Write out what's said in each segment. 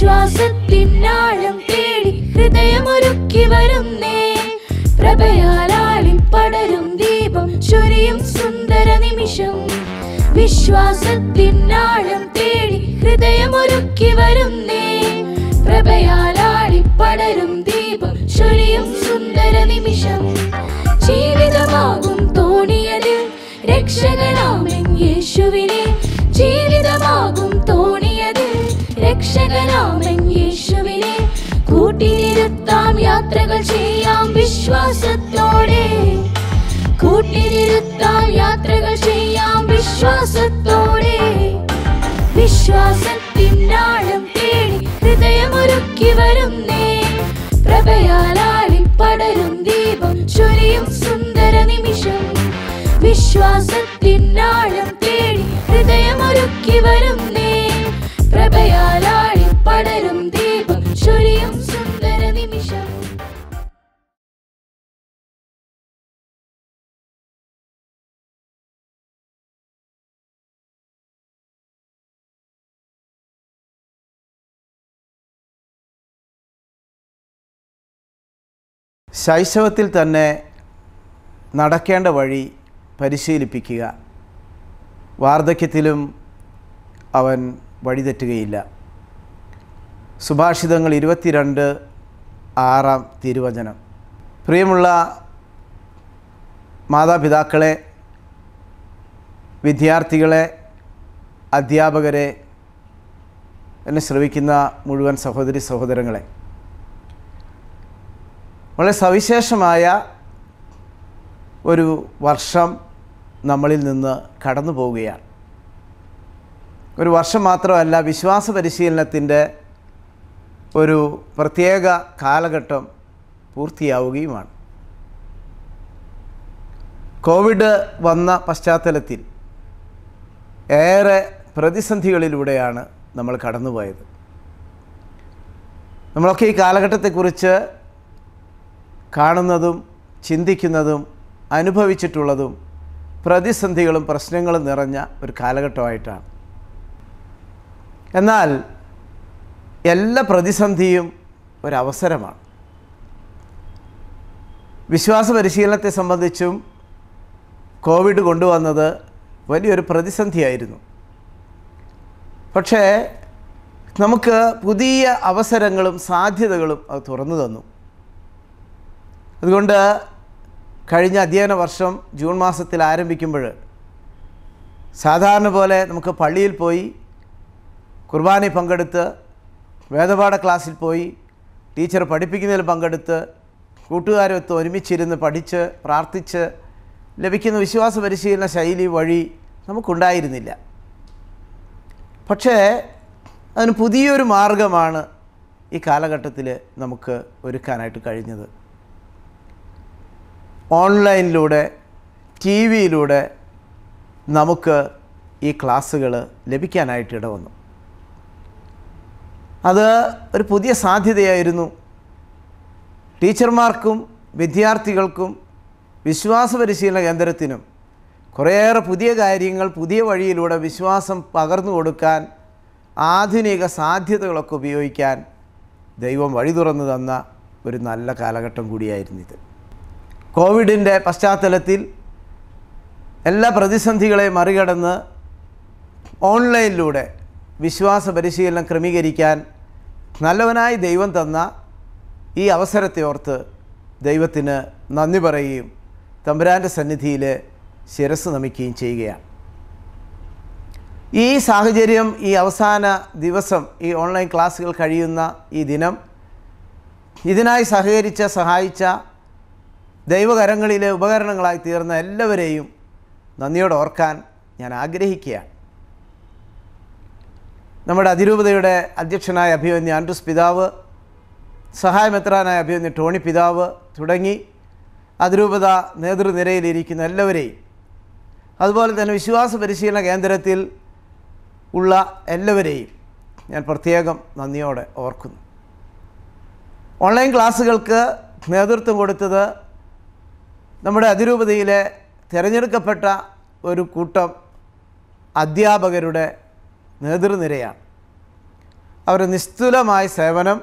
വിശ്വാസത്തിനാഴം തേടി ഹൃദയമൊരുക്കി വരുന്നേ പ്രഭയാലാളിൽ പടരും ദീപം ചൊരിയും സുന്ദര നിമിഷം വിശ്വാസത്തിനാഴം തേടി ഹൃദയമൊരുക്കി വരുന്നേ പ്രഭയാലാളി പടരും ദീപം ചൊരിയും സുന്ദര നിമിഷം ജീവിതമാകും തോണിയതിൽ രക്ഷകനാമെൻ യേശുവിനെ ജീവിതമാകും രക്ഷകനാമൻ യേശുവിനെ കൂട്ടിനിരുത്താം യാത്രകൾ ചെയ്യാം വിശ്വാസത്തോടെ കൂട്ടിനിരുത്താം യാത്രകൾ ചെയ്യാം വിശ്വാസത്തോടെ വിശ്വാസത്തിനാളും തേടി ഹൃദയമൊരുക്കി വരുന്നേ പ്രഭയാലാളി പടരും ദീപം ചൊരിയും സുന്ദര നിമിഷം വിശ്വാസ ശൈശവത്തിൽ തന്നെ നടക്കേണ്ട വഴി പരിശീലിപ്പിക്കുക വാർദ്ധക്യത്തിലും അവൻ വഴിതെറ്റുകയില്ല സുഭാഷിതങ്ങൾ ഇരുപത്തിരണ്ട് ആറാം തിരുവചനം പ്രിയമുള്ള മാതാപിതാക്കളെ വിദ്യാർത്ഥികളെ അധ്യാപകരെ എന്നെ ശ്രവിക്കുന്ന മുഴുവൻ സഹോദരി സഹോദരങ്ങളെ വളരെ സവിശേഷമായ ഒരു വർഷം നമ്മളിൽ നിന്ന് കടന്നു പോവുകയാണ് ഒരു വർഷം മാത്രമല്ല വിശ്വാസ പരിശീലനത്തിൻ്റെ ഒരു പ്രത്യേക കാലഘട്ടം പൂർത്തിയാവുകയുമാണ് കോവിഡ് വന്ന പശ്ചാത്തലത്തിൽ ഏറെ പ്രതിസന്ധികളിലൂടെയാണ് നമ്മൾ കടന്നുപോയത് നമ്മളൊക്കെ ഈ കാലഘട്ടത്തെക്കുറിച്ച് കാണുന്നതും ചിന്തിക്കുന്നതും അനുഭവിച്ചിട്ടുള്ളതും പ്രതിസന്ധികളും പ്രശ്നങ്ങളും നിറഞ്ഞ ഒരു കാലഘട്ടമായിട്ടാണ് എന്നാൽ എല്ലാ പ്രതിസന്ധിയും ഒരവസരമാണ് വിശ്വാസ പരിശീലനത്തെ സംബന്ധിച്ചും കോവിഡ് കൊണ്ടുവന്നത് വലിയൊരു പ്രതിസന്ധിയായിരുന്നു പക്ഷേ നമുക്ക് പുതിയ അവസരങ്ങളും സാധ്യതകളും അത് തുറന്നു തന്നു അതുകൊണ്ട് കഴിഞ്ഞ അധ്യയന വർഷം ജൂൺ മാസത്തിൽ ആരംഭിക്കുമ്പോൾ സാധാരണ പോലെ നമുക്ക് പള്ളിയിൽ പോയി കുർബാനയിൽ പങ്കെടുത്ത് വേദപാഠ ക്ലാസ്സിൽ പോയി ടീച്ചർ പഠിപ്പിക്കുന്നതിൽ പങ്കെടുത്ത് കൂട്ടുകാരൊത്ത് ഒരുമിച്ചിരുന്ന് പഠിച്ച് പ്രാർത്ഥിച്ച് ലഭിക്കുന്ന വിശ്വാസ പരിശീലന ശൈലി വഴി നമുക്കുണ്ടായിരുന്നില്ല പക്ഷേ അതിന് പുതിയൊരു മാർഗമാണ് ഈ കാലഘട്ടത്തിൽ നമുക്ക് ഒരുക്കാനായിട്ട് കഴിഞ്ഞത് ഓൺലൈനിലൂടെ ടി വിയിലൂടെ നമുക്ക് ഈ ക്ലാസ്സുകൾ ലഭിക്കാനായിട്ട് ഇടവന്നു അത് ഒരു പുതിയ സാധ്യതയായിരുന്നു ടീച്ചർമാർക്കും വിദ്യാർത്ഥികൾക്കും വിശ്വാസ പരിശീലന കേന്ദ്രത്തിനും കുറേയേറെ പുതിയ കാര്യങ്ങൾ പുതിയ വഴിയിലൂടെ വിശ്വാസം പകർന്നു കൊടുക്കാൻ ആധുനിക സാധ്യതകളൊക്കെ ഉപയോഗിക്കാൻ ദൈവം വഴി തുറന്നു തന്ന ഒരു നല്ല കാലഘട്ടം കൂടിയായിരുന്നു ഇത് കോവിഡിൻ്റെ പശ്ചാത്തലത്തിൽ എല്ലാ പ്രതിസന്ധികളെ മറികടന്ന് ഓൺലൈനിലൂടെ വിശ്വാസ പരിശീലനം ക്രമീകരിക്കാൻ നല്ലവനായി ദൈവം തന്ന ഈ അവസരത്തെ ഓർത്ത് ദൈവത്തിന് നന്ദി പറയുകയും തമ്പുരാൻ്റെ സന്നിധിയിൽ ശിരസ് നമിക്കുകയും ചെയ്യുകയാണ് ഈ സാഹചര്യം ഈ അവസാന ദിവസം ഈ ഓൺലൈൻ ക്ലാസ്സുകൾ കഴിയുന്ന ഈ ദിനം ഇതിനായി സഹകരിച്ച സഹായിച്ച ദൈവകരങ്ങളിലെ ഉപകരണങ്ങളായി തീർന്ന എല്ലാവരെയും നന്ദിയോടെ ഓർക്കാൻ ഞാൻ ആഗ്രഹിക്കുകയാണ് നമ്മുടെ അതിരൂപതയുടെ അധ്യക്ഷനായ അഭിമന്യ ആൻഡ്രൂസ് പിതാവ് സഹായമെത്രാനായ അഭിമന്യ ടോണി പിതാവ് തുടങ്ങി അതിരൂപത നേതൃനിരയിലിരിക്കുന്ന എല്ലാവരെയും അതുപോലെ തന്നെ വിശ്വാസ പരിശീലന കേന്ദ്രത്തിൽ ഉള്ള എല്ലാവരെയും ഞാൻ പ്രത്യേകം നന്ദിയോടെ ഓർക്കുന്നു ഓൺലൈൻ ക്ലാസ്സുകൾക്ക് നേതൃത്വം കൊടുത്തത് നമ്മുടെ അതിരൂപതയിലെ തിരഞ്ഞെടുക്കപ്പെട്ട ഒരു കൂട്ടം അധ്യാപകരുടെ നേതൃനിരയാണ് അവർ നിസ്തുലമായ സേവനം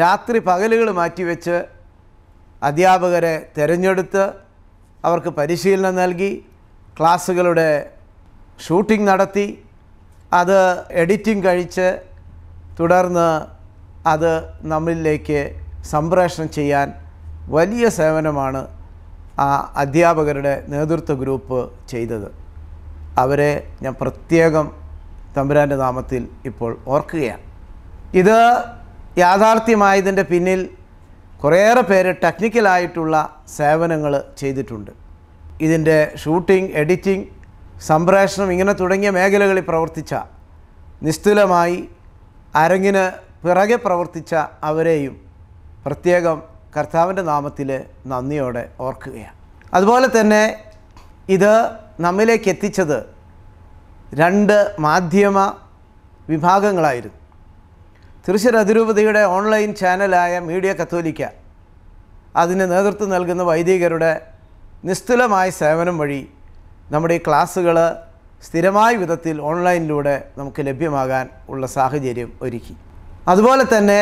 രാത്രി പകലുകൾ മാറ്റിവെച്ച് അധ്യാപകരെ തിരഞ്ഞെടുത്ത് അവർക്ക് പരിശീലനം നൽകി ക്ലാസ്സുകളുടെ ഷൂട്ടിംഗ് നടത്തി അത് എഡിറ്റിംഗ് കഴിച്ച് തുടർന്ന് അത് നമ്മളിലേക്ക് സംപ്രേഷണം ചെയ്യാൻ വലിയ സേവനമാണ് ആ അധ്യാപകരുടെ നേതൃത്വ ഗ്രൂപ്പ് ചെയ്തത് അവരെ ഞാൻ പ്രത്യേകം തമ്പുരാൻ്റെ നാമത്തിൽ ഇപ്പോൾ ഓർക്കുകയാണ് ഇത് യാഥാർത്ഥ്യമായതിൻ്റെ പിന്നിൽ കുറേയേറെ പേര് ടെക്നിക്കലായിട്ടുള്ള സേവനങ്ങൾ ചെയ്തിട്ടുണ്ട് ഇതിൻ്റെ ഷൂട്ടിംഗ് എഡിറ്റിംഗ് സംപ്രേഷണം ഇങ്ങനെ തുടങ്ങിയ മേഖലകളിൽ പ്രവർത്തിച്ച നിസ്തുലമായി അരങ്ങിന് പിറകെ പ്രവർത്തിച്ച അവരെയും പ്രത്യേകം കർത്താവിൻ്റെ നാമത്തിൽ നന്ദിയോടെ ഓർക്കുകയാണ് അതുപോലെ തന്നെ ഇത് നമ്മിലേക്ക് എത്തിച്ചത് രണ്ട് മാധ്യമ വിഭാഗങ്ങളായിരുന്നു തൃശ്ശൂർ അതിരൂപതയുടെ ഓൺലൈൻ ചാനലായ മീഡിയ കത്തോലിക്ക അതിന് നേതൃത്വം നൽകുന്ന വൈദികരുടെ നിസ്തുലമായ സേവനം വഴി നമ്മുടെ ഈ ക്ലാസ്സുകൾ സ്ഥിരമായ വിധത്തിൽ ഓൺലൈനിലൂടെ നമുക്ക് ലഭ്യമാകാൻ ഉള്ള സാഹചര്യം ഒരുക്കി അതുപോലെ തന്നെ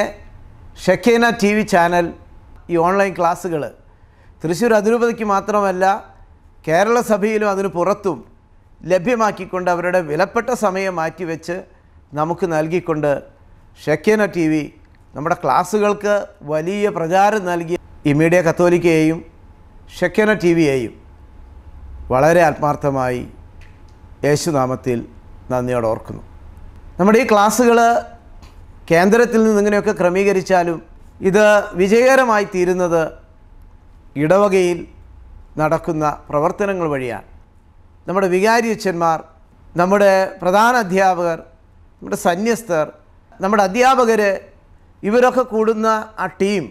ഷെക്കേന ടി വി ചാനൽ ഈ ഓൺലൈൻ ക്ലാസ്സുകൾ തൃശ്ശൂർ അതിരൂപതയ്ക്ക് മാത്രമല്ല കേരള സഭയിലും അതിന് പുറത്തും ലഭ്യമാക്കിക്കൊണ്ട് അവരുടെ വിലപ്പെട്ട സമയം മാറ്റിവെച്ച് നമുക്ക് നൽകിക്കൊണ്ട് ഷെക്കേന ടി വി നമ്മുടെ ക്ലാസ്സുകൾക്ക് വലിയ പ്രചാരം നൽകിയ ഈ മീഡിയ കത്തോലിക്കയെയും ഷെക്കേന ടി വിയെയും വളരെ ആത്മാർത്ഥമായി യേശുനാമത്തിൽ നന്ദിയോടെ ഓർക്കുന്നു നമ്മുടെ ഈ ക്ലാസ്സുകൾ കേന്ദ്രത്തിൽ നിന്ന് ഇങ്ങനെയൊക്കെ ക്രമീകരിച്ചാലും ഇത് വിജയകരമായി തീരുന്നത് ഇടവകയിൽ നടക്കുന്ന പ്രവർത്തനങ്ങൾ വഴിയാണ് നമ്മുടെ വികാരിയച്ഛന്മാർ നമ്മുടെ പ്രധാന അധ്യാപകർ നമ്മുടെ സന്യസ്തർ നമ്മുടെ അധ്യാപകർ ഇവരൊക്കെ കൂടുന്ന ആ ടീം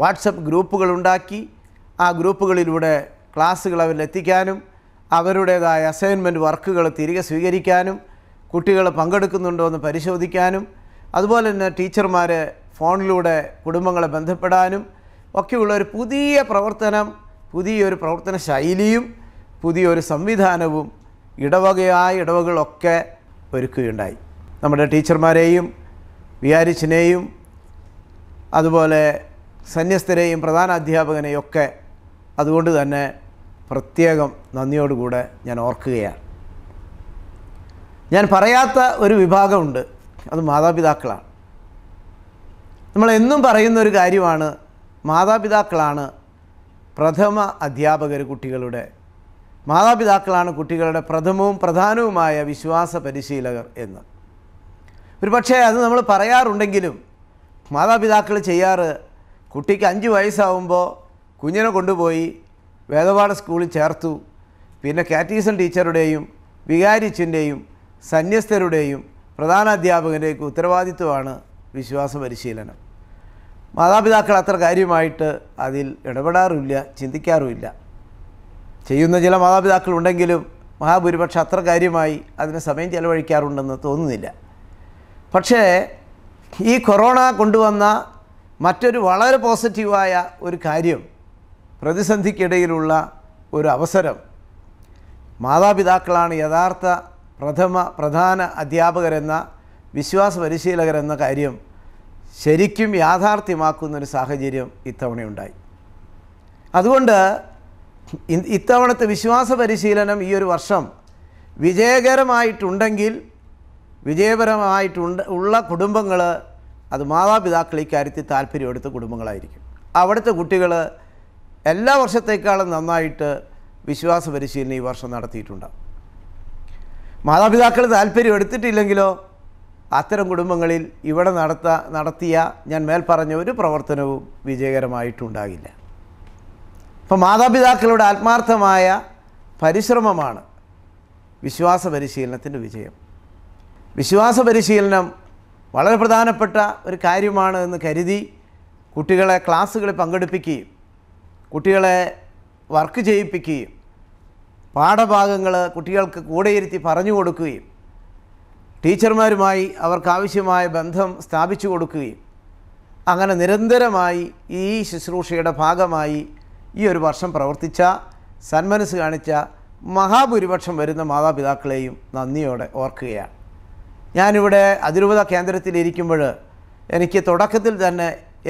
വാട്സപ്പ് ഗ്രൂപ്പുകൾ ഉണ്ടാക്കി ആ ഗ്രൂപ്പുകളിലൂടെ ക്ലാസ്സുകൾ അവരിലെത്തിക്കാനും അവരുടേതായ അസൈൻമെൻറ്റ് വർക്കുകൾ തിരികെ സ്വീകരിക്കാനും കുട്ടികൾ പങ്കെടുക്കുന്നുണ്ടോ എന്ന് പരിശോധിക്കാനും അതുപോലെ തന്നെ ടീച്ചർമാർ ഫോണിലൂടെ കുടുംബങ്ങളെ ബന്ധപ്പെടാനും ഒക്കെയുള്ള ഒരു പുതിയ പ്രവർത്തനം പുതിയൊരു പ്രവർത്തന ശൈലിയും പുതിയൊരു സംവിധാനവും ഇടവകയായ ഇടവകളൊക്കെ ഒരുക്കുകയുണ്ടായി നമ്മുടെ ടീച്ചർമാരെയും വിയാരിച്ചിനെയും അതുപോലെ സന്യസ്തരെയും പ്രധാന അധ്യാപകനെയൊക്കെ അതുകൊണ്ട് തന്നെ പ്രത്യേകം നന്ദിയോടുകൂടെ ഞാൻ ഓർക്കുകയാണ് ഞാൻ പറയാത്ത ഒരു വിഭാഗമുണ്ട് അത് മാതാപിതാക്കളാണ് നമ്മളെന്നും പറയുന്ന ഒരു കാര്യമാണ് മാതാപിതാക്കളാണ് പ്രഥമ അധ്യാപകർ കുട്ടികളുടെ മാതാപിതാക്കളാണ് കുട്ടികളുടെ പ്രഥമവും പ്രധാനവുമായ വിശ്വാസ പരിശീലകർ എന്ന് ഒരു പക്ഷേ അത് നമ്മൾ പറയാറുണ്ടെങ്കിലും മാതാപിതാക്കൾ ചെയ്യാറ് കുട്ടിക്ക് അഞ്ച് വയസ്സാവുമ്പോൾ കുഞ്ഞിനെ കൊണ്ടുപോയി വേദപാഠ സ്കൂളിൽ ചേർത്തു പിന്നെ കാറ്റീസൺ ടീച്ചറുടെയും വികാരിച്ചിൻ്റെയും സന്യസ്തരുടെയും അധ്യാപകൻ്റെയൊക്കെ ഉത്തരവാദിത്വമാണ് വിശ്വാസ പരിശീലനം മാതാപിതാക്കൾ അത്ര കാര്യമായിട്ട് അതിൽ ഇടപെടാറുമില്ല ചിന്തിക്കാറുമില്ല ചെയ്യുന്ന ചില മാതാപിതാക്കളുണ്ടെങ്കിലും മഹാഭൂരിപക്ഷം അത്ര കാര്യമായി അതിന് സമയം ചെലവഴിക്കാറുണ്ടെന്ന് തോന്നുന്നില്ല പക്ഷേ ഈ കൊറോണ കൊണ്ടുവന്ന മറ്റൊരു വളരെ പോസിറ്റീവായ ഒരു കാര്യം പ്രതിസന്ധിക്കിടയിലുള്ള ഒരു അവസരം മാതാപിതാക്കളാണ് യഥാർത്ഥ പ്രഥമ പ്രധാന അധ്യാപകരെന്ന വിശ്വാസ എന്ന കാര്യം ശരിക്കും യാഥാർത്ഥ്യമാക്കുന്നൊരു സാഹചര്യം ഇത്തവണയുണ്ടായി അതുകൊണ്ട് ഇത്തവണത്തെ വിശ്വാസ പരിശീലനം ഈ ഒരു വർഷം വിജയകരമായിട്ടുണ്ടെങ്കിൽ വിജയപരമായിട്ടുണ്ട് ഉള്ള കുടുംബങ്ങൾ അത് മാതാപിതാക്കൾ ഇക്കാര്യത്തിൽ താല്പര്യമെടുത്ത കുടുംബങ്ങളായിരിക്കും അവിടുത്തെ കുട്ടികൾ എല്ലാ വർഷത്തേക്കാളും നന്നായിട്ട് വിശ്വാസ പരിശീലനം ഈ വർഷം നടത്തിയിട്ടുണ്ട് മാതാപിതാക്കൾ താല്പര്യം എടുത്തിട്ടില്ലെങ്കിലോ അത്തരം കുടുംബങ്ങളിൽ ഇവിടെ നടത്ത നടത്തിയ ഞാൻ മേൽപ്പറഞ്ഞ ഒരു പ്രവർത്തനവും വിജയകരമായിട്ടുണ്ടാകില്ല അപ്പം മാതാപിതാക്കളുടെ ആത്മാർത്ഥമായ പരിശ്രമമാണ് വിശ്വാസ പരിശീലനത്തിൻ്റെ വിജയം വിശ്വാസ പരിശീലനം വളരെ പ്രധാനപ്പെട്ട ഒരു കാര്യമാണ് എന്ന് കരുതി കുട്ടികളെ ക്ലാസ്സുകളിൽ പങ്കെടുപ്പിക്കുകയും കുട്ടികളെ വർക്ക് ചെയ്യിപ്പിക്കുകയും പാഠഭാഗങ്ങൾ കുട്ടികൾക്ക് കൂടെയിരുത്തി പറഞ്ഞു കൊടുക്കുകയും ടീച്ചർമാരുമായി അവർക്കാവശ്യമായ ബന്ധം സ്ഥാപിച്ചു കൊടുക്കുകയും അങ്ങനെ നിരന്തരമായി ഈ ശുശ്രൂഷയുടെ ഭാഗമായി ഈ ഒരു വർഷം പ്രവർത്തിച്ച സന്മനസ് കാണിച്ച മഹാഭൂരിപക്ഷം വരുന്ന മാതാപിതാക്കളെയും നന്ദിയോടെ ഓർക്കുകയാണ് ഞാനിവിടെ അതിരൂപത കേന്ദ്രത്തിലിരിക്കുമ്പോൾ എനിക്ക് തുടക്കത്തിൽ തന്നെ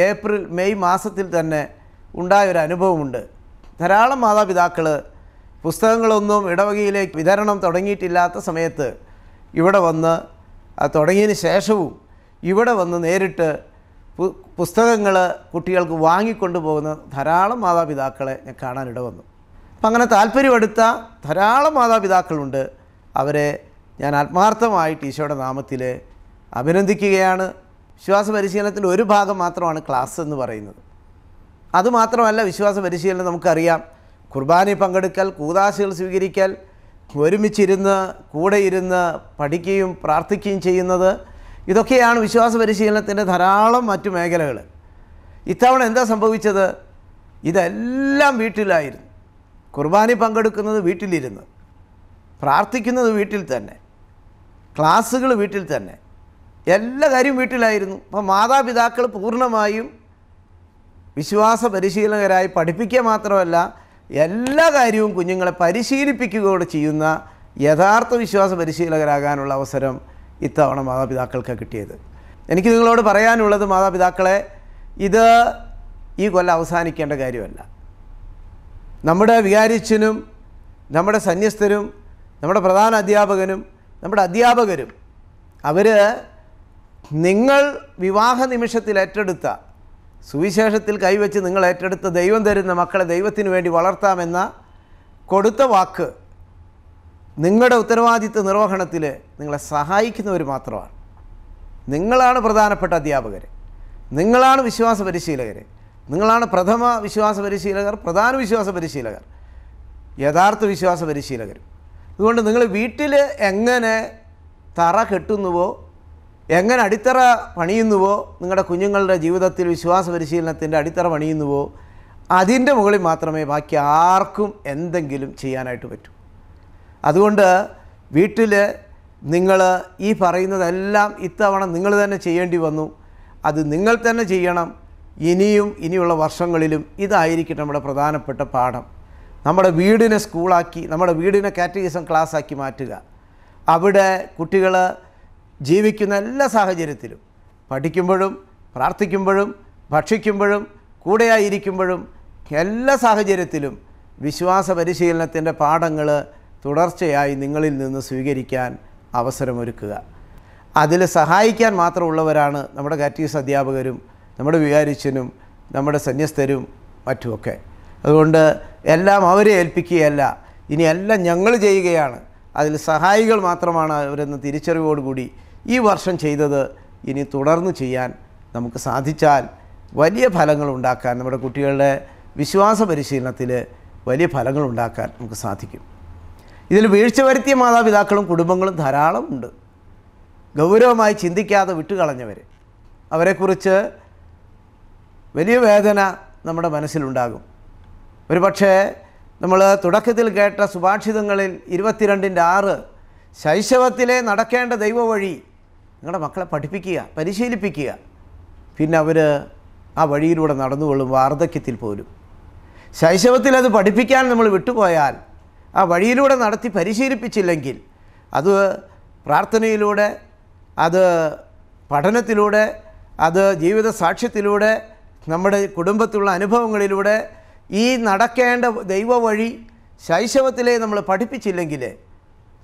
ഏപ്രിൽ മെയ് മാസത്തിൽ തന്നെ ഉണ്ടായൊരു അനുഭവമുണ്ട് ധാരാളം മാതാപിതാക്കൾ പുസ്തകങ്ങളൊന്നും ഇടവകയിലേക്ക് വിതരണം തുടങ്ങിയിട്ടില്ലാത്ത സമയത്ത് ഇവിടെ വന്ന് തുടങ്ങിയതിന് ശേഷവും ഇവിടെ വന്ന് നേരിട്ട് പുസ്തകങ്ങൾ കുട്ടികൾക്ക് വാങ്ങിക്കൊണ്ടു പോകുന്ന ധാരാളം മാതാപിതാക്കളെ ഞാൻ കാണാനിട വന്നു അപ്പം അങ്ങനെ താല്പര്യമെടുത്ത ധാരാളം മാതാപിതാക്കളുണ്ട് അവരെ ഞാൻ ആത്മാർത്ഥമായിട്ട് ഈശോയുടെ നാമത്തിൽ അഭിനന്ദിക്കുകയാണ് വിശ്വാസ പരിശീലനത്തിൻ്റെ ഒരു ഭാഗം മാത്രമാണ് ക്ലാസ് എന്ന് പറയുന്നത് അതുമാത്രമല്ല വിശ്വാസ പരിശീലനം നമുക്കറിയാം കുർബാനയിൽ പങ്കെടുക്കൽ കൂതാശകൾ സ്വീകരിക്കൽ ഒരുമിച്ചിരുന്ന് കൂടെ ഇരുന്ന് പഠിക്കുകയും പ്രാർത്ഥിക്കുകയും ചെയ്യുന്നത് ഇതൊക്കെയാണ് വിശ്വാസ പരിശീലനത്തിൻ്റെ ധാരാളം മറ്റു മേഖലകൾ ഇത്തവണ എന്താ സംഭവിച്ചത് ഇതെല്ലാം വീട്ടിലായിരുന്നു കുർബാനി പങ്കെടുക്കുന്നത് വീട്ടിലിരുന്ന് പ്രാർത്ഥിക്കുന്നത് വീട്ടിൽ തന്നെ ക്ലാസ്സുകൾ വീട്ടിൽ തന്നെ എല്ലാ കാര്യവും വീട്ടിലായിരുന്നു അപ്പോൾ മാതാപിതാക്കൾ പൂർണ്ണമായും വിശ്വാസ പരിശീലകരായി പഠിപ്പിക്കുക മാത്രമല്ല എല്ലാ കാര്യവും കുഞ്ഞുങ്ങളെ പരിശീലിപ്പിക്കുകയോടെ ചെയ്യുന്ന യഥാർത്ഥ വിശ്വാസ പരിശീലകരാകാനുള്ള അവസരം ഇത്തവണ മാതാപിതാക്കൾക്ക് കിട്ടിയത് എനിക്ക് നിങ്ങളോട് പറയാനുള്ളത് മാതാപിതാക്കളെ ഇത് ഈ കൊല്ലം അവസാനിക്കേണ്ട കാര്യമല്ല നമ്മുടെ വികാരിച്ചനും നമ്മുടെ സന്യസ്തരും നമ്മുടെ പ്രധാന അധ്യാപകനും നമ്മുടെ അധ്യാപകരും അവർ നിങ്ങൾ വിവാഹ നിമിഷത്തിൽ ഏറ്റെടുത്ത സുവിശേഷത്തിൽ കൈവച്ച് നിങ്ങൾ ഏറ്റെടുത്ത് ദൈവം തരുന്ന മക്കളെ ദൈവത്തിന് വേണ്ടി വളർത്താമെന്ന കൊടുത്ത വാക്ക് നിങ്ങളുടെ ഉത്തരവാദിത്വ നിർവഹണത്തിൽ നിങ്ങളെ സഹായിക്കുന്നവർ മാത്രമാണ് നിങ്ങളാണ് പ്രധാനപ്പെട്ട അധ്യാപകർ നിങ്ങളാണ് വിശ്വാസ പരിശീലകർ നിങ്ങളാണ് പ്രഥമ വിശ്വാസ പരിശീലകർ പ്രധാന വിശ്വാസ പരിശീലകർ യഥാർത്ഥ വിശ്വാസ പരിശീലകരും അതുകൊണ്ട് നിങ്ങൾ വീട്ടിൽ എങ്ങനെ തറ കെട്ടുന്നുവോ എങ്ങനെ അടിത്തറ പണിയുന്നുവോ നിങ്ങളുടെ കുഞ്ഞുങ്ങളുടെ ജീവിതത്തിൽ വിശ്വാസ പരിശീലനത്തിൻ്റെ അടിത്തറ പണിയുന്നുവോ അതിൻ്റെ മുകളിൽ മാത്രമേ ബാക്കി ആർക്കും എന്തെങ്കിലും ചെയ്യാനായിട്ട് പറ്റൂ അതുകൊണ്ട് വീട്ടിൽ നിങ്ങൾ ഈ പറയുന്നതെല്ലാം ഇത്തവണ നിങ്ങൾ തന്നെ ചെയ്യേണ്ടി വന്നു അത് നിങ്ങൾ തന്നെ ചെയ്യണം ഇനിയും ഇനിയുള്ള വർഷങ്ങളിലും ഇതായിരിക്കും നമ്മുടെ പ്രധാനപ്പെട്ട പാഠം നമ്മുടെ വീടിനെ സ്കൂളാക്കി നമ്മുടെ വീടിനെ കാറ്റഗറിസം ക്ലാസ്സാക്കി മാറ്റുക അവിടെ കുട്ടികൾ ജീവിക്കുന്ന എല്ലാ സാഹചര്യത്തിലും പഠിക്കുമ്പോഴും പ്രാർത്ഥിക്കുമ്പോഴും ഭക്ഷിക്കുമ്പോഴും കൂടെയായിരിക്കുമ്പോഴും എല്ലാ സാഹചര്യത്തിലും വിശ്വാസ പരിശീലനത്തിൻ്റെ പാഠങ്ങൾ തുടർച്ചയായി നിങ്ങളിൽ നിന്ന് സ്വീകരിക്കാൻ അവസരമൊരുക്കുക അതിൽ സഹായിക്കാൻ മാത്രമുള്ളവരാണ് നമ്മുടെ കാറ്റീസ് അധ്യാപകരും നമ്മുടെ വികാരിച്ചനും നമ്മുടെ സന്യസ്തരും മറ്റുമൊക്കെ അതുകൊണ്ട് എല്ലാം അവരെ ഏൽപ്പിക്കുകയല്ല ഇനി എല്ലാം ഞങ്ങൾ ചെയ്യുകയാണ് അതിൽ സഹായികൾ മാത്രമാണ് അവരെന്ന് തിരിച്ചറിവോടുകൂടി ഈ വർഷം ചെയ്തത് ഇനി തുടർന്ന് ചെയ്യാൻ നമുക്ക് സാധിച്ചാൽ വലിയ ഫലങ്ങൾ ഉണ്ടാക്കാൻ നമ്മുടെ കുട്ടികളുടെ വിശ്വാസ പരിശീലനത്തിൽ വലിയ ഫലങ്ങൾ ഉണ്ടാക്കാൻ നമുക്ക് സാധിക്കും ഇതിൽ വീഴ്ച വരുത്തിയ മാതാപിതാക്കളും കുടുംബങ്ങളും ധാരാളമുണ്ട് ഗൗരവമായി ചിന്തിക്കാതെ വിട്ടുകളഞ്ഞവർ അവരെക്കുറിച്ച് വലിയ വേദന നമ്മുടെ മനസ്സിലുണ്ടാകും ഒരു പക്ഷേ നമ്മൾ തുടക്കത്തിൽ കേട്ട സുഭാഷിതങ്ങളിൽ ഇരുപത്തിരണ്ടിൻ്റെ ആറ് ശൈശവത്തിലെ നടക്കേണ്ട ദൈവവഴി നിങ്ങളുടെ മക്കളെ പഠിപ്പിക്കുക പരിശീലിപ്പിക്കുക പിന്നെ അവർ ആ വഴിയിലൂടെ നടന്നുകൊള്ളും വാർദ്ധക്യത്തിൽ പോലും ശൈശവത്തിൽ അത് പഠിപ്പിക്കാൻ നമ്മൾ വിട്ടുപോയാൽ ആ വഴിയിലൂടെ നടത്തി പരിശീലിപ്പിച്ചില്ലെങ്കിൽ അത് പ്രാർത്ഥനയിലൂടെ അത് പഠനത്തിലൂടെ അത് ജീവിത സാക്ഷ്യത്തിലൂടെ നമ്മുടെ കുടുംബത്തിലുള്ള അനുഭവങ്ങളിലൂടെ ഈ നടക്കേണ്ട ദൈവ വഴി ശൈശവത്തിലെ നമ്മൾ പഠിപ്പിച്ചില്ലെങ്കിൽ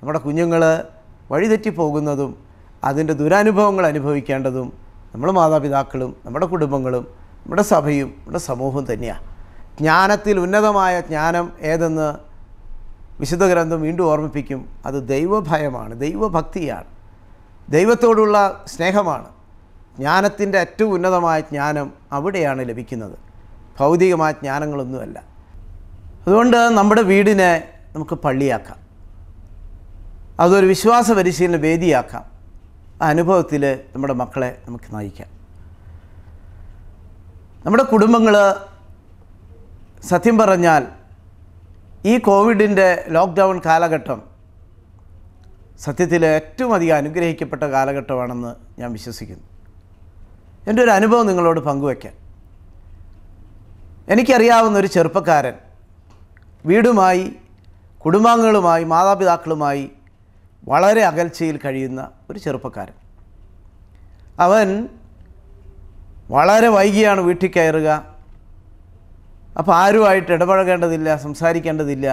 നമ്മുടെ കുഞ്ഞുങ്ങൾ വഴിതെറ്റിപ്പോകുന്നതും അതിൻ്റെ ദുരനുഭവങ്ങൾ അനുഭവിക്കേണ്ടതും നമ്മൾ മാതാപിതാക്കളും നമ്മുടെ കുടുംബങ്ങളും നമ്മുടെ സഭയും നമ്മുടെ സമൂഹവും തന്നെയാണ് ജ്ഞാനത്തിൽ ഉന്നതമായ ജ്ഞാനം ഏതെന്ന് വിശുദ്ധ ഗ്രന്ഥം വീണ്ടും ഓർമ്മിപ്പിക്കും അത് ദൈവഭയമാണ് ദൈവഭക്തിയാണ് ദൈവത്തോടുള്ള സ്നേഹമാണ് ജ്ഞാനത്തിൻ്റെ ഏറ്റവും ഉന്നതമായ ജ്ഞാനം അവിടെയാണ് ലഭിക്കുന്നത് ഭൗതികമായ ജ്ഞാനങ്ങളൊന്നുമല്ല അതുകൊണ്ട് നമ്മുടെ വീടിനെ നമുക്ക് പള്ളിയാക്കാം അതൊരു വിശ്വാസ പരിശീലന വേദിയാക്കാം ആ അനുഭവത്തിൽ നമ്മുടെ മക്കളെ നമുക്ക് നയിക്കാം നമ്മുടെ കുടുംബങ്ങൾ സത്യം പറഞ്ഞാൽ ഈ കോവിഡിൻ്റെ ലോക്ക്ഡൗൺ കാലഘട്ടം സത്യത്തിൽ ഏറ്റവും അധികം അനുഗ്രഹിക്കപ്പെട്ട കാലഘട്ടമാണെന്ന് ഞാൻ വിശ്വസിക്കുന്നു എൻ്റെ ഒരു അനുഭവം നിങ്ങളോട് പങ്കുവയ്ക്കാം എനിക്കറിയാവുന്ന ഒരു ചെറുപ്പക്കാരൻ വീടുമായി കുടുംബാംഗങ്ങളുമായി മാതാപിതാക്കളുമായി വളരെ അകൽച്ചയിൽ കഴിയുന്ന ഒരു ചെറുപ്പക്കാരൻ അവൻ വളരെ വൈകിയാണ് വീട്ടിൽ കയറുക അപ്പോൾ ആരുമായിട്ട് ഇടപഴകേണ്ടതില്ല സംസാരിക്കേണ്ടതില്ല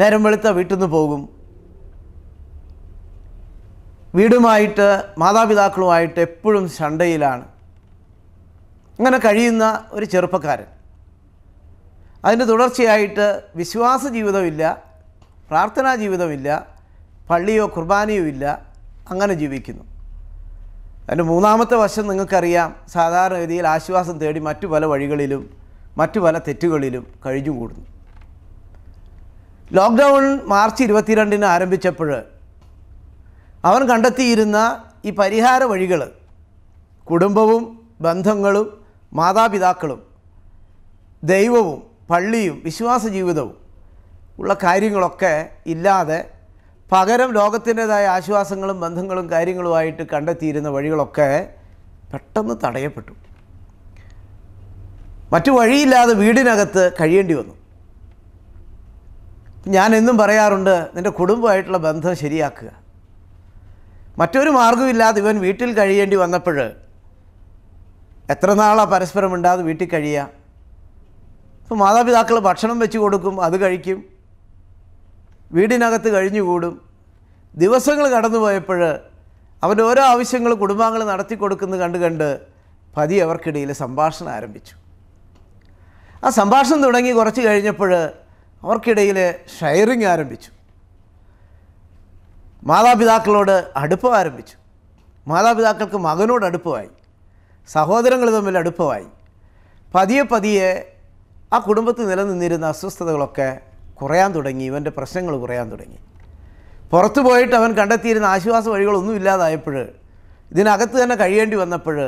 നേരം വെളുത്ത വീട്ടിൽ നിന്ന് പോകും വീടുമായിട്ട് മാതാപിതാക്കളുമായിട്ട് എപ്പോഴും ശണ്ടയിലാണ് അങ്ങനെ കഴിയുന്ന ഒരു ചെറുപ്പക്കാരൻ അതിൻ്റെ തുടർച്ചയായിട്ട് വിശ്വാസ ജീവിതമില്ല പ്രാർത്ഥനാ ജീവിതമില്ല പള്ളിയോ കുർബാനയോ ഇല്ല അങ്ങനെ ജീവിക്കുന്നു അതിൻ്റെ മൂന്നാമത്തെ വശം നിങ്ങൾക്കറിയാം സാധാരണഗതിയിൽ ആശ്വാസം തേടി മറ്റു പല വഴികളിലും മറ്റു പല തെറ്റുകളിലും കഴിഞ്ഞു കൂടുന്നു ലോക്ക്ഡൗൺ മാർച്ച് ഇരുപത്തിരണ്ടിന് ആരംഭിച്ചപ്പോൾ അവൻ കണ്ടെത്തിയിരുന്ന ഈ പരിഹാര വഴികൾ കുടുംബവും ബന്ധങ്ങളും മാതാപിതാക്കളും ദൈവവും പള്ളിയും വിശ്വാസ ജീവിതവും ഉള്ള കാര്യങ്ങളൊക്കെ ഇല്ലാതെ പകരം ലോകത്തിൻ്റെതായ ആശ്വാസങ്ങളും ബന്ധങ്ങളും കാര്യങ്ങളുമായിട്ട് കണ്ടെത്തിയിരുന്ന വഴികളൊക്കെ പെട്ടെന്ന് തടയപ്പെട്ടു മറ്റു വഴിയില്ലാതെ വീടിനകത്ത് കഴിയേണ്ടി വന്നു ഞാൻ എന്നും പറയാറുണ്ട് നിൻ്റെ കുടുംബമായിട്ടുള്ള ബന്ധം ശരിയാക്കുക മറ്റൊരു മാർഗമില്ലാതെ ഇവൻ വീട്ടിൽ കഴിയേണ്ടി വന്നപ്പോൾ എത്ര നാളാ പരസ്പരം ഉണ്ടാതെ വീട്ടിൽ കഴിയുക അപ്പോൾ മാതാപിതാക്കൾ ഭക്ഷണം വെച്ച് കൊടുക്കും അത് കഴിക്കും വീടിനകത്ത് കഴിഞ്ഞുകൂടും ദിവസങ്ങൾ കടന്നുപോയപ്പോൾ അവൻ്റെ ഓരോ ആവശ്യങ്ങൾ കുടുംബാംഗങ്ങൾ നടത്തി കൊടുക്കുന്നത് കണ്ട് കണ്ട് പതി അവർക്കിടയിൽ സംഭാഷണം ആരംഭിച്ചു ആ സംഭാഷണം തുടങ്ങി കുറച്ച് കഴിഞ്ഞപ്പോൾ അവർക്കിടയിൽ ഷെയറിങ് ആരംഭിച്ചു മാതാപിതാക്കളോട് അടുപ്പം ആരംഭിച്ചു മാതാപിതാക്കൾക്ക് മകനോട് അടുപ്പമായി സഹോദരങ്ങൾ തമ്മിൽ അടുപ്പമായി പതിയെ പതിയെ ആ കുടുംബത്തിൽ നിലനിന്നിരുന്ന അസ്വസ്ഥതകളൊക്കെ കുറയാൻ തുടങ്ങി ഇവൻ്റെ പ്രശ്നങ്ങൾ കുറയാൻ തുടങ്ങി പുറത്തു പോയിട്ട് അവൻ കണ്ടെത്തിയിരുന്ന ആശ്വാസ വഴികളൊന്നും ഇല്ലാതായപ്പോൾ ഇതിനകത്ത് തന്നെ കഴിയേണ്ടി വന്നപ്പോൾ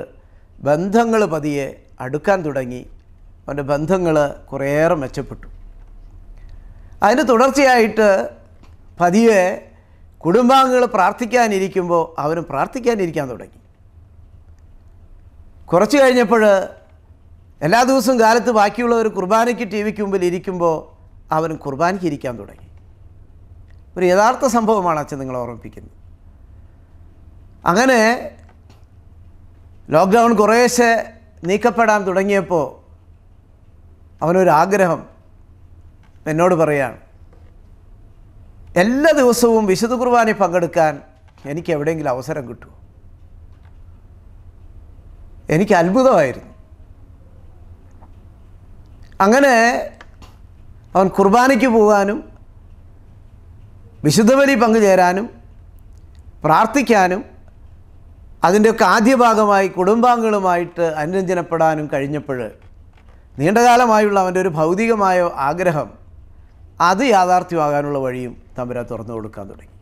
ബന്ധങ്ങൾ പതിയെ അടുക്കാൻ തുടങ്ങി അവൻ്റെ ബന്ധങ്ങൾ കുറേയേറെ മെച്ചപ്പെട്ടു അതിന് തുടർച്ചയായിട്ട് പതിയെ കുടുംബാംഗങ്ങൾ പ്രാർത്ഥിക്കാനിരിക്കുമ്പോൾ അവനും പ്രാർത്ഥിക്കാനിരിക്കാൻ തുടങ്ങി കുറച്ച് കഴിഞ്ഞപ്പോൾ എല്ലാ ദിവസവും കാലത്ത് ബാക്കിയുള്ളവർ കുർബാനയ്ക്ക് ടി വിക്ക് മുമ്പിൽ ഇരിക്കുമ്പോൾ അവനും കുർബാനിക്കിരിക്കാൻ തുടങ്ങി ഒരു യഥാർത്ഥ സംഭവമാണ് അച്ഛൻ നിങ്ങൾ ഓർമ്മിപ്പിക്കുന്നത് അങ്ങനെ ലോക്ക്ഡൗൺ കുറേശ്ശെ നീക്കപ്പെടാൻ തുടങ്ങിയപ്പോൾ അവനൊരാഗ്രഹം എന്നോട് പറയാണ് എല്ലാ ദിവസവും വിശുദ്ധ കുർബാനി പങ്കെടുക്കാൻ എനിക്ക് എവിടെയെങ്കിലും അവസരം കിട്ടുമോ എനിക്ക് അത്ഭുതമായിരുന്നു അങ്ങനെ അവൻ കുർബാനയ്ക്ക് പോകാനും വിശുദ്ധബലി പങ്കുചേരാനും പ്രാർത്ഥിക്കാനും അതിൻ്റെയൊക്കെ ആദ്യ ഭാഗമായി കുടുംബാംഗങ്ങളുമായിട്ട് അനുരഞ്ജനപ്പെടാനും കഴിഞ്ഞപ്പോൾ നീണ്ടകാലമായുള്ള അവൻ്റെ ഒരു ഭൗതികമായ ആഗ്രഹം അത് യാഥാർത്ഥ്യമാകാനുള്ള വഴിയും തമ്പുര തുറന്നു കൊടുക്കാൻ തുടങ്ങി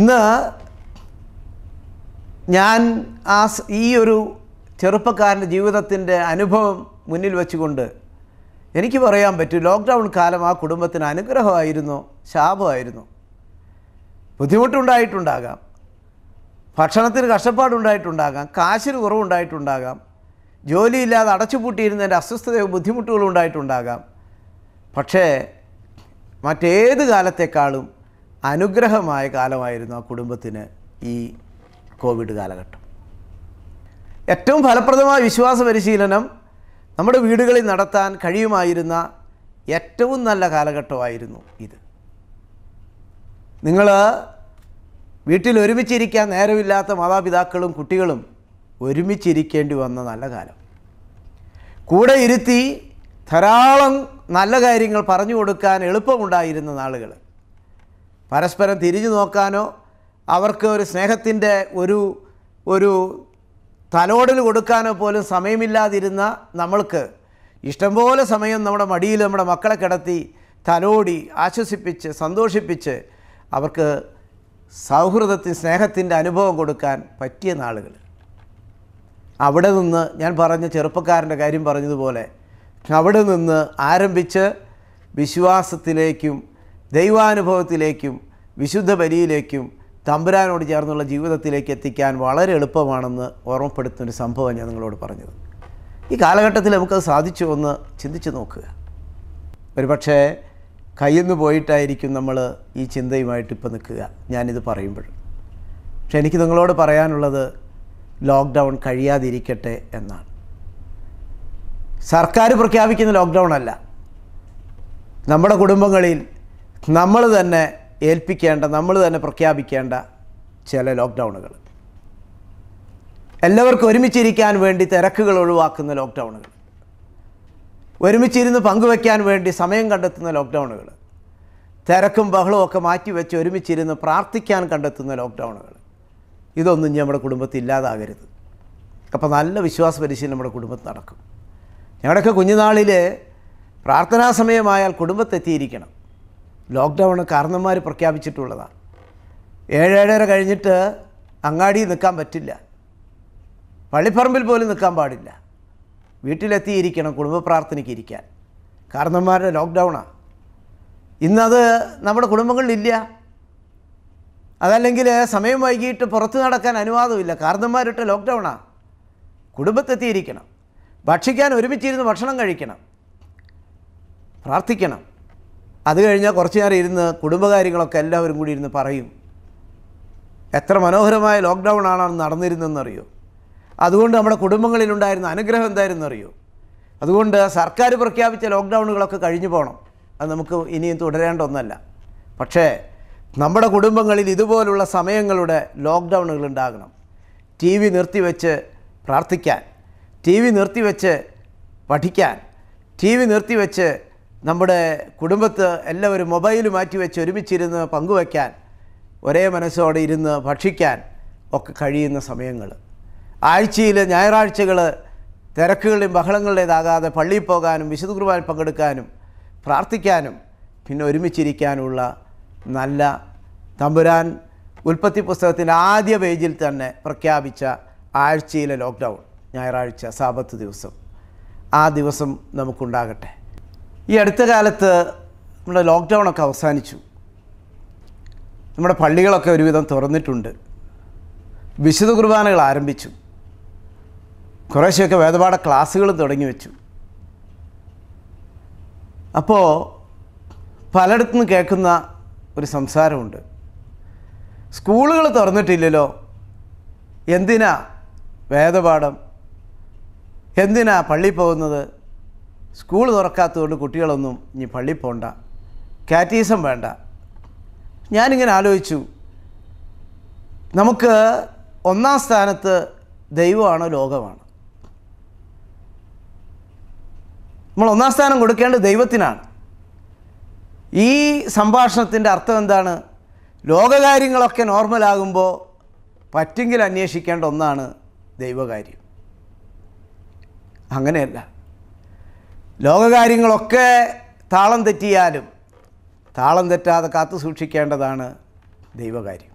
ഇന്ന് ഞാൻ ആ ഈ ഒരു ചെറുപ്പക്കാരൻ്റെ ജീവിതത്തിൻ്റെ അനുഭവം മുന്നിൽ വെച്ചുകൊണ്ട് എനിക്ക് പറയാൻ പറ്റും ലോക്ക്ഡൗൺ കാലം ആ കുടുംബത്തിന് അനുഗ്രഹമായിരുന്നോ ശാപമായിരുന്നു ബുദ്ധിമുട്ടുണ്ടായിട്ടുണ്ടാകാം ഭക്ഷണത്തിന് കഷ്ടപ്പാടുണ്ടായിട്ടുണ്ടാകാം കാശിന് കുറവുണ്ടായിട്ടുണ്ടാകാം ജോലിയില്ലാതെ അടച്ചുപൂട്ടിയിരുന്നതിൻ്റെ അസ്വസ്ഥതയോ ബുദ്ധിമുട്ടുകളും ഉണ്ടായിട്ടുണ്ടാകാം പക്ഷേ മറ്റേത് കാലത്തെക്കാളും അനുഗ്രഹമായ കാലമായിരുന്നു ആ കുടുംബത്തിന് ഈ കോവിഡ് കാലഘട്ടം ഏറ്റവും ഫലപ്രദമായ വിശ്വാസ പരിശീലനം നമ്മുടെ വീടുകളിൽ നടത്താൻ കഴിയുമായിരുന്ന ഏറ്റവും നല്ല കാലഘട്ടമായിരുന്നു ഇത് നിങ്ങൾ വീട്ടിൽ ഒരുമിച്ചിരിക്കാൻ നേരമില്ലാത്ത മാതാപിതാക്കളും കുട്ടികളും ഒരുമിച്ചിരിക്കേണ്ടി വന്ന നല്ല കാലം കൂടെ ഇരുത്തി ധാരാളം നല്ല കാര്യങ്ങൾ പറഞ്ഞു കൊടുക്കാൻ എളുപ്പമുണ്ടായിരുന്ന നാളുകൾ പരസ്പരം തിരിഞ്ഞു നോക്കാനോ അവർക്ക് ഒരു സ്നേഹത്തിൻ്റെ ഒരു ഒരു തലോടൽ കൊടുക്കാനോ പോലും സമയമില്ലാതിരുന്ന നമ്മൾക്ക് ഇഷ്ടംപോലെ സമയം നമ്മുടെ മടിയിൽ നമ്മുടെ മക്കളെ കിടത്തി തലോടി ആശ്വസിപ്പിച്ച് സന്തോഷിപ്പിച്ച് അവർക്ക് സൗഹൃദത്തിന് സ്നേഹത്തിൻ്റെ അനുഭവം കൊടുക്കാൻ പറ്റിയ നാളുകൾ അവിടെ നിന്ന് ഞാൻ പറഞ്ഞ ചെറുപ്പക്കാരൻ്റെ കാര്യം പറഞ്ഞതുപോലെ അവിടെ നിന്ന് ആരംഭിച്ച് വിശ്വാസത്തിലേക്കും ദൈവാനുഭവത്തിലേക്കും വിശുദ്ധ ബലിയിലേക്കും തമ്പുരാനോട് ചേർന്നുള്ള ജീവിതത്തിലേക്ക് എത്തിക്കാൻ വളരെ എളുപ്പമാണെന്ന് ഓർമ്മപ്പെടുത്തുന്ന ഒരു സംഭവം ഞാൻ നിങ്ങളോട് പറഞ്ഞത് ഈ കാലഘട്ടത്തിൽ നമുക്കത് സാധിച്ചു എന്ന് ചിന്തിച്ച് നോക്കുക ഒരുപക്ഷേ കയ്യിൽ നിന്ന് പോയിട്ടായിരിക്കും നമ്മൾ ഈ ചിന്തയുമായിട്ട് ഇപ്പോൾ നിൽക്കുക ഞാനിത് പറയുമ്പോൾ പക്ഷെ എനിക്ക് നിങ്ങളോട് പറയാനുള്ളത് ലോക്ക്ഡൗൺ കഴിയാതിരിക്കട്ടെ എന്നാണ് സർക്കാർ പ്രഖ്യാപിക്കുന്ന ലോക്ക്ഡൗൺ അല്ല നമ്മുടെ കുടുംബങ്ങളിൽ നമ്മൾ തന്നെ ഏൽപ്പിക്കേണ്ട നമ്മൾ തന്നെ പ്രഖ്യാപിക്കേണ്ട ചില ലോക്ക്ഡൗണുകൾ എല്ലാവർക്കും ഒരുമിച്ചിരിക്കാൻ വേണ്ടി തിരക്കുകൾ ഒഴിവാക്കുന്ന ലോക്ക്ഡൗണുകൾ ഒരുമിച്ചിരുന്ന് പങ്കുവെക്കാൻ വേണ്ടി സമയം കണ്ടെത്തുന്ന ലോക്ക്ഡൗണുകൾ തിരക്കും ബഹളവും ഒക്കെ മാറ്റിവെച്ച് ഒരുമിച്ചിരുന്ന് പ്രാർത്ഥിക്കാൻ കണ്ടെത്തുന്ന ലോക്ക്ഡൗണുകൾ ഇതൊന്നും ഇനി നമ്മുടെ കുടുംബത്തിൽ ഇല്ലാതാകരുത് അപ്പോൾ നല്ല വിശ്വാസ പരിശീലനം നമ്മുടെ കുടുംബത്തിൽ നടക്കും ഞങ്ങളുടെയൊക്കെ കുഞ്ഞുനാളിൽ പ്രാർത്ഥനാ സമയമായാൽ കുടുംബത്തെത്തിയിരിക്കണം ലോക്ക്ഡൗൺ കാരണന്മാർ പ്രഖ്യാപിച്ചിട്ടുള്ളതാണ് ഏഴേഴര കഴിഞ്ഞിട്ട് അങ്ങാടി നിൽക്കാൻ പറ്റില്ല പള്ളിപ്പറമ്പിൽ പോലും നിൽക്കാൻ പാടില്ല വീട്ടിലെത്തിയിരിക്കണം കുടുംബ പ്രാർത്ഥനയ്ക്ക് ഇരിക്കാൻ കാരണന്മാരുടെ ലോക്ക്ഡൗണാണ് ഇന്നത് നമ്മുടെ കുടുംബങ്ങളിലില്ല അതല്ലെങ്കിൽ സമയം വൈകിട്ട് പുറത്ത് നടക്കാൻ അനുവാദമില്ല കാരണന്മാരിട്ട് ലോക്ക്ഡൗണാണ് കുടുംബത്തെത്തിയിരിക്കണം ഭക്ഷിക്കാൻ ഒരുമിച്ചിരുന്ന് ഭക്ഷണം കഴിക്കണം പ്രാർത്ഥിക്കണം അത് കഴിഞ്ഞാൽ കുറച്ച് നേരം ഇരുന്ന് കുടുംബകാര്യങ്ങളൊക്കെ എല്ലാവരും കൂടി ഇരുന്ന് പറയും എത്ര മനോഹരമായ ലോക്ക്ഡൗൺ ആണെന്ന് അറിയോ അതുകൊണ്ട് നമ്മുടെ കുടുംബങ്ങളിലുണ്ടായിരുന്ന അനുഗ്രഹം എന്തായിരുന്നറിയോ അതുകൊണ്ട് സർക്കാർ പ്രഖ്യാപിച്ച ലോക്ക്ഡൗണുകളൊക്കെ കഴിഞ്ഞു പോകണം അത് നമുക്ക് ഇനിയും തുടരേണ്ട ഒന്നല്ല പക്ഷേ നമ്മുടെ കുടുംബങ്ങളിൽ ഇതുപോലുള്ള സമയങ്ങളുടെ ലോക്ക്ഡൗണുകൾ ഉണ്ടാകണം ടി വി നിർത്തിവെച്ച് പ്രാർത്ഥിക്കാൻ ടി വി നിർത്തിവെച്ച് പഠിക്കാൻ ടി വി നിർത്തിവെച്ച് നമ്മുടെ കുടുംബത്ത് എല്ലാവരും മൊബൈൽ മാറ്റി വെച്ച് ഒരുമിച്ചിരുന്ന് പങ്കുവയ്ക്കാൻ ഒരേ മനസ്സോടെ ഇരുന്ന് ഭക്ഷിക്കാൻ ഒക്കെ കഴിയുന്ന സമയങ്ങൾ ആഴ്ചയിൽ ഞായറാഴ്ചകൾ തിരക്കുകളുടെയും ബഹളങ്ങളുടേതാകാതെ പള്ളിയിൽ പോകാനും വിശുദ്ധ കുർബാൻ പങ്കെടുക്കാനും പ്രാർത്ഥിക്കാനും പിന്നെ ഒരുമിച്ചിരിക്കാനുള്ള നല്ല തമ്പുരാൻ ഉൽപ്പത്തി പുസ്തകത്തിൻ്റെ ആദ്യ പേജിൽ തന്നെ പ്രഖ്യാപിച്ച ആഴ്ചയിലെ ലോക്ക്ഡൗൺ ഞായറാഴ്ച സാപത്ത് ദിവസം ആ ദിവസം നമുക്കുണ്ടാകട്ടെ ഈ അടുത്ത കാലത്ത് നമ്മുടെ ലോക്ക്ഡൗണൊക്കെ അവസാനിച്ചു നമ്മുടെ പള്ളികളൊക്കെ ഒരുവിധം തുറന്നിട്ടുണ്ട് വിശുദ്ധ കുർബാനകൾ ആരംഭിച്ചു കുറേശ്ശെയൊക്കെ വേദപാഠ ക്ലാസ്സുകൾ തുടങ്ങി വെച്ചു അപ്പോൾ പലയിടത്തുനിന്ന് കേൾക്കുന്ന ഒരു സംസാരമുണ്ട് സ്കൂളുകൾ തുറന്നിട്ടില്ലല്ലോ എന്തിനാ വേദപാഠം എന്തിനാ പള്ളി പോകുന്നത് സ്കൂൾ തുറക്കാത്തതുകൊണ്ട് കുട്ടികളൊന്നും ഇനി പള്ളി പോണ്ട കാറ്റീസം വേണ്ട ഞാനിങ്ങനെ ആലോചിച്ചു നമുക്ക് ഒന്നാം സ്ഥാനത്ത് ദൈവമാണ് ലോകമാണ് നമ്മൾ ഒന്നാം സ്ഥാനം കൊടുക്കേണ്ടത് ദൈവത്തിനാണ് ഈ സംഭാഷണത്തിൻ്റെ അർത്ഥം എന്താണ് ലോകകാര്യങ്ങളൊക്കെ നോർമലാകുമ്പോൾ പറ്റെങ്കിൽ അന്വേഷിക്കേണ്ട ഒന്നാണ് ദൈവകാര്യം അങ്ങനെയല്ല ലോകകാര്യങ്ങളൊക്കെ താളം തെറ്റിയാലും താളം തെറ്റാതെ കാത്തു സൂക്ഷിക്കേണ്ടതാണ് ദൈവകാര്യം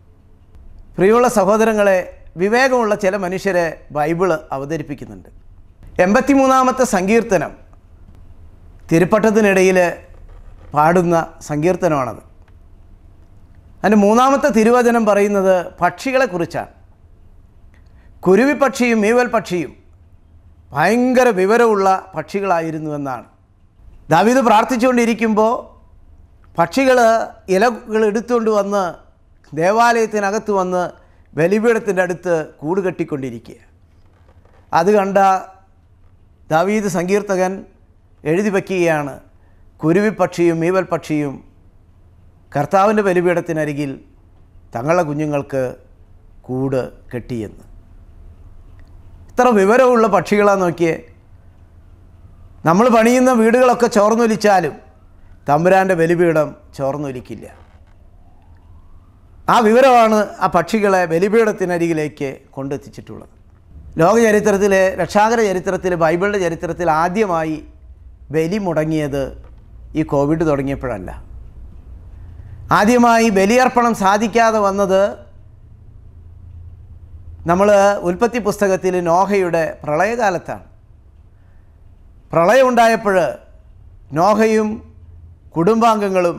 പ്രിയമുള്ള സഹോദരങ്ങളെ വിവേകമുള്ള ചില മനുഷ്യരെ ബൈബിള് അവതരിപ്പിക്കുന്നുണ്ട് എൺപത്തിമൂന്നാമത്തെ സങ്കീർത്തനം തിരുപ്പട്ടത്തിനിടയിൽ പാടുന്ന സങ്കീർത്തനമാണത് അതിൻ്റെ മൂന്നാമത്തെ തിരുവചനം പറയുന്നത് പക്ഷികളെക്കുറിച്ചാണ് പക്ഷിയും മീവൽ പക്ഷിയും ഭയങ്കര വിവരമുള്ള പക്ഷികളായിരുന്നു എന്നാണ് ദാവീദ് പ്രാർത്ഥിച്ചുകൊണ്ടിരിക്കുമ്പോൾ പക്ഷികൾ ഇലകൾ എടുത്തുകൊണ്ട് വന്ന് ദേവാലയത്തിനകത്ത് വന്ന് ബലിപീഠത്തിൻ്റെ അടുത്ത് കൂട് കെട്ടിക്കൊണ്ടിരിക്കുക അത് കണ്ട ദാവീദ് സങ്കീർത്തകൻ എഴുതി വയ്ക്കുകയാണ് കുരുവിപ്പക്ഷിയും മീവൽ പക്ഷിയും കർത്താവിൻ്റെ ബലിപീഠത്തിനരികിൽ തങ്ങളുടെ കുഞ്ഞുങ്ങൾക്ക് കൂട് കെട്ടിയെന്ന് ഇത്ര വിവരമുള്ള പക്ഷികളാണ് നോക്കിയേ നമ്മൾ പണിയുന്ന വീടുകളൊക്കെ ചോർന്നൊലിച്ചാലും തമ്പുരാൻ്റെ ബലിപീഠം ചോർന്നൊലിക്കില്ല ആ വിവരമാണ് ആ പക്ഷികളെ ബലിപീഠത്തിനരികിലേക്ക് കൊണ്ടെത്തിച്ചിട്ടുള്ളത് ലോക ചരിത്രത്തിലെ രക്ഷാകര ചരിത്രത്തിൽ ബൈബിളിൻ്റെ ചരിത്രത്തിൽ ആദ്യമായി ബലി മുടങ്ങിയത് ഈ കോവിഡ് തുടങ്ങിയപ്പോഴല്ല ആദ്യമായി ബലിയർപ്പണം സാധിക്കാതെ വന്നത് നമ്മൾ ഉൽപ്പത്തി പുസ്തകത്തിൽ നോഹയുടെ പ്രളയകാലത്താണ് പ്രളയം ഉണ്ടായപ്പോൾ നോഹയും കുടുംബാംഗങ്ങളും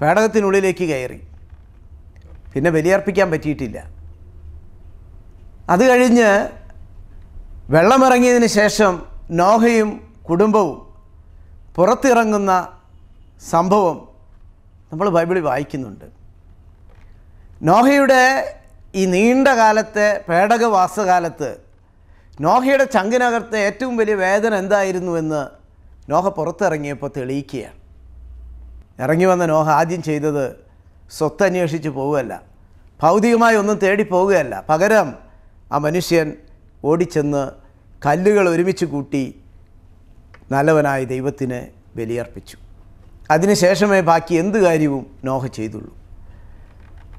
പേടകത്തിനുള്ളിലേക്ക് കയറി പിന്നെ ബലിയർപ്പിക്കാൻ പറ്റിയിട്ടില്ല അത് കഴിഞ്ഞ് വെള്ളമിറങ്ങിയതിന് ശേഷം നോഹയും കുടുംബവും പുറത്തിറങ്ങുന്ന സംഭവം നമ്മൾ ബൈബിളിൽ വായിക്കുന്നുണ്ട് നോഹയുടെ ഈ നീണ്ട കാലത്തെ പേടകവാസകാലത്ത് നോഹയുടെ ചങ്കിനകത്തെ ഏറ്റവും വലിയ വേദന എന്തായിരുന്നുവെന്ന് നോഹ പുറത്തിറങ്ങിയപ്പോൾ തെളിയിക്കുകയാണ് ഇറങ്ങി വന്ന നോഹ ആദ്യം ചെയ്തത് സ്വത്ത് അന്വേഷിച്ച് പോവുകയല്ല ഭൗതികമായി ഒന്നും തേടി പോവുകയല്ല പകരം ആ മനുഷ്യൻ ഓടിച്ചെന്ന് കല്ലുകൾ ഒരുമിച്ച് കൂട്ടി നല്ലവനായ ദൈവത്തിന് ബലിയർപ്പിച്ചു അതിനുശേഷമേ ബാക്കി എന്ത് കാര്യവും നോഹ ചെയ്തുള്ളൂ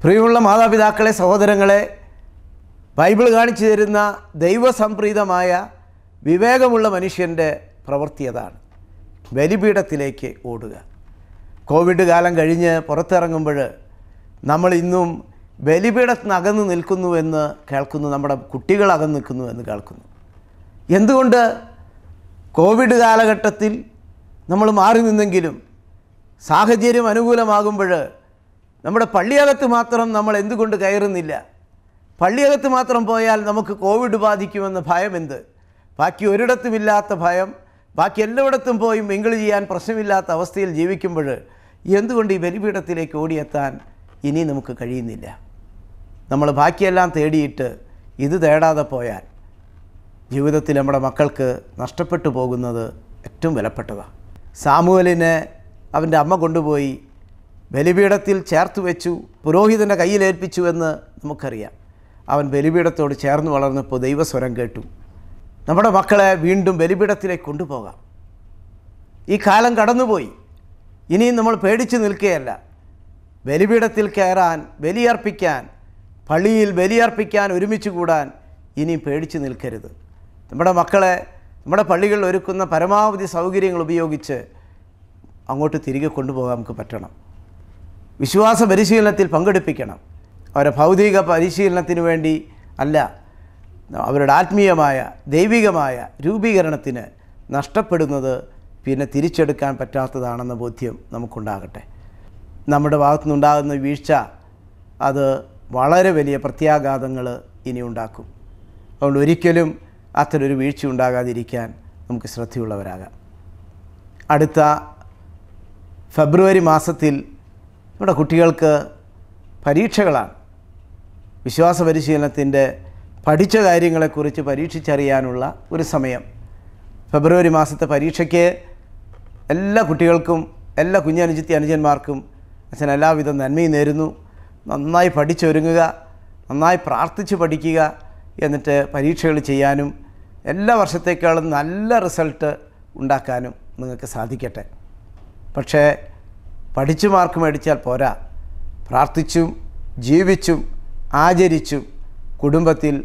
പ്രിയമുള്ള മാതാപിതാക്കളെ സഹോദരങ്ങളെ ബൈബിൾ കാണിച്ചു തരുന്ന ദൈവസംപ്രീതമായ വിവേകമുള്ള മനുഷ്യൻ്റെ പ്രവൃത്തി അതാണ് ബലിപീഠത്തിലേക്ക് ഓടുക കോവിഡ് കാലം കഴിഞ്ഞ് പുറത്തിറങ്ങുമ്പോൾ നമ്മൾ ഇന്നും ബലിപീഠത്തിന് അകന്ന് നിൽക്കുന്നുവെന്ന് കേൾക്കുന്നു നമ്മുടെ കുട്ടികൾ അകന്നു എന്ന് കേൾക്കുന്നു എന്തുകൊണ്ട് കോവിഡ് കാലഘട്ടത്തിൽ നമ്മൾ മാറി നിന്നെങ്കിലും സാഹചര്യം അനുകൂലമാകുമ്പോൾ നമ്മുടെ പള്ളിയകത്ത് മാത്രം നമ്മൾ എന്തുകൊണ്ട് കയറുന്നില്ല പള്ളിയകത്ത് മാത്രം പോയാൽ നമുക്ക് കോവിഡ് ബാധിക്കുമെന്ന ഭയം എന്ത് ബാക്കി ഒരിടത്തുമില്ലാത്ത ഭയം ബാക്കി എല്ലായിടത്തും പോയി മിങ്കിൾ ചെയ്യാൻ പ്രശ്നമില്ലാത്ത അവസ്ഥയിൽ ജീവിക്കുമ്പോൾ എന്തുകൊണ്ട് ഈ ബലിപീഠത്തിലേക്ക് ഓടിയെത്താൻ ഇനി നമുക്ക് കഴിയുന്നില്ല നമ്മൾ ബാക്കിയെല്ലാം തേടിയിട്ട് ഇത് തേടാതെ പോയാൽ ജീവിതത്തിൽ നമ്മുടെ മക്കൾക്ക് നഷ്ടപ്പെട്ടു പോകുന്നത് ഏറ്റവും വിലപ്പെട്ടതാണ് സാമുവലിനെ അവൻ്റെ അമ്മ കൊണ്ടുപോയി ബലിപീഠത്തിൽ ചേർത്ത് വെച്ചു പുരോഹിതൻ്റെ കയ്യിലേൽപ്പിച്ചു എന്ന് നമുക്കറിയാം അവൻ ബലിപീഠത്തോട് ചേർന്ന് വളർന്നപ്പോൾ ദൈവസ്വരം കേട്ടു നമ്മുടെ മക്കളെ വീണ്ടും ബലിപീഠത്തിലേക്ക് കൊണ്ടുപോകാം ഈ കാലം കടന്നുപോയി ഇനിയും നമ്മൾ പേടിച്ചു നിൽക്കുകയല്ല ബലിപീഠത്തിൽ കയറാൻ ബലിയർപ്പിക്കാൻ പള്ളിയിൽ ബലിയർപ്പിക്കാൻ ഒരുമിച്ച് കൂടാൻ ഇനിയും പേടിച്ചു നിൽക്കരുത് നമ്മുടെ മക്കളെ നമ്മുടെ പള്ളികളിൽ ഒരുക്കുന്ന പരമാവധി സൗകര്യങ്ങൾ ഉപയോഗിച്ച് അങ്ങോട്ട് തിരികെ കൊണ്ടുപോകാൻ നമുക്ക് പറ്റണം വിശ്വാസ പരിശീലനത്തിൽ പങ്കെടുപ്പിക്കണം അവരെ ഭൗതിക പരിശീലനത്തിന് വേണ്ടി അല്ല അവരുടെ ആത്മീയമായ ദൈവികമായ രൂപീകരണത്തിന് നഷ്ടപ്പെടുന്നത് പിന്നെ തിരിച്ചെടുക്കാൻ പറ്റാത്തതാണെന്ന ബോധ്യം നമുക്കുണ്ടാകട്ടെ നമ്മുടെ ഭാഗത്തുനിന്നുണ്ടാകുന്ന വീഴ്ച അത് വളരെ വലിയ പ്രത്യാഘാതങ്ങൾ ഇനി ഉണ്ടാക്കും അതുകൊണ്ട് ഒരിക്കലും അത്തരൊരു വീഴ്ച ഉണ്ടാകാതിരിക്കാൻ നമുക്ക് ശ്രദ്ധയുള്ളവരാകാം അടുത്ത ഫെബ്രുവരി മാസത്തിൽ നമ്മുടെ കുട്ടികൾക്ക് പരീക്ഷകളാണ് വിശ്വാസ പരിശീലനത്തിൻ്റെ പഠിച്ച കാര്യങ്ങളെക്കുറിച്ച് പരീക്ഷിച്ചറിയാനുള്ള ഒരു സമയം ഫെബ്രുവരി മാസത്തെ പരീക്ഷയ്ക്ക് എല്ലാ കുട്ടികൾക്കും എല്ലാ കുഞ്ഞനുജിത്തി അനുജന്മാർക്കും അച്ഛൻ എല്ലാവിധ നന്മയും നേരുന്നു നന്നായി പഠിച്ചൊരുങ്ങുക നന്നായി പ്രാർത്ഥിച്ച് പഠിക്കുക എന്നിട്ട് പരീക്ഷകൾ ചെയ്യാനും എല്ലാ വർഷത്തേക്കാളും നല്ല റിസൾട്ട് ഉണ്ടാക്കാനും നിങ്ങൾക്ക് സാധിക്കട്ടെ പക്ഷേ പഠിച്ചു മാർക്ക് മേടിച്ചാൽ പോരാ പ്രാർത്ഥിച്ചും ജീവിച്ചും ആചരിച്ചും കുടുംബത്തിൽ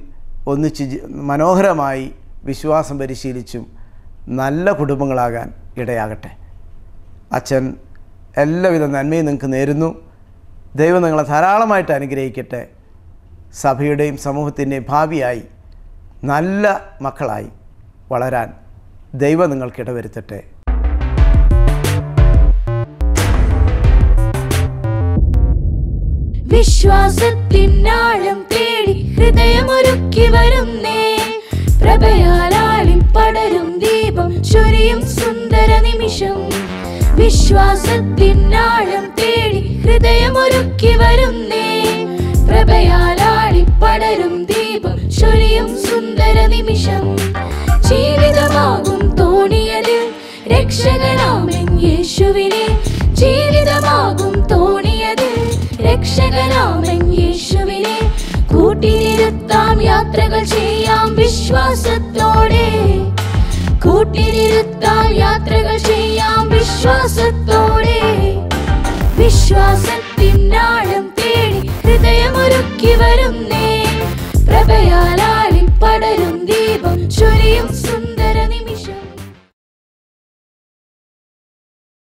ഒന്നിച്ച് മനോഹരമായി വിശ്വാസം പരിശീലിച്ചും നല്ല കുടുംബങ്ങളാകാൻ ഇടയാകട്ടെ അച്ഛൻ എല്ലാവിധ നന്മയും നിങ്ങൾക്ക് നേരുന്നു ദൈവം നിങ്ങളെ ധാരാളമായിട്ട് അനുഗ്രഹിക്കട്ടെ സഭയുടെയും സമൂഹത്തിൻ്റെയും ഭാവിയായി നല്ല മക്കളായി വളരാൻ ദൈവം നിങ്ങൾക്കിടവരുത്തട്ടെ വിശ്വാസത്തിനാഴം തേടി ഹൃദയമൊരുക്കി വരുന്നേ പ്രഭയാലാളി പടരും ദീപം ചൊരിയും സുന്ദര നിമിഷം വിശ്വാസത്തിനാഴം തേടി ഹൃദയമൊരുക്കി വരുന്നേ പ്രഭയാലാളി പടരും ദീപം ചൊരിയും സുന്ദര നിമിഷം ജീവിതമാകും തോണിയത് രക്ഷകനാമൻ യേശുവിനെ ജീവിതമാകും തോണിയത് രക്ഷകനാമൻ യേശുവിനെ കൂട്ടിനിരുത്താം യാത്രകൾ ചെയ്യാം വിശ്വാസത്തോടെ കൂട്ടിനിരുത്താം യാത്രകൾ ചെയ്യാം വിശ്വാസത്തോടെ വിശ്വാസത്തിനാളും തേടി ഹൃദയമൊരുക്കി വരുന്നേ പ്രഭയാലാളിൽ പടരും ദീപം ചൊരിയും സുന്ദര നിമിഷം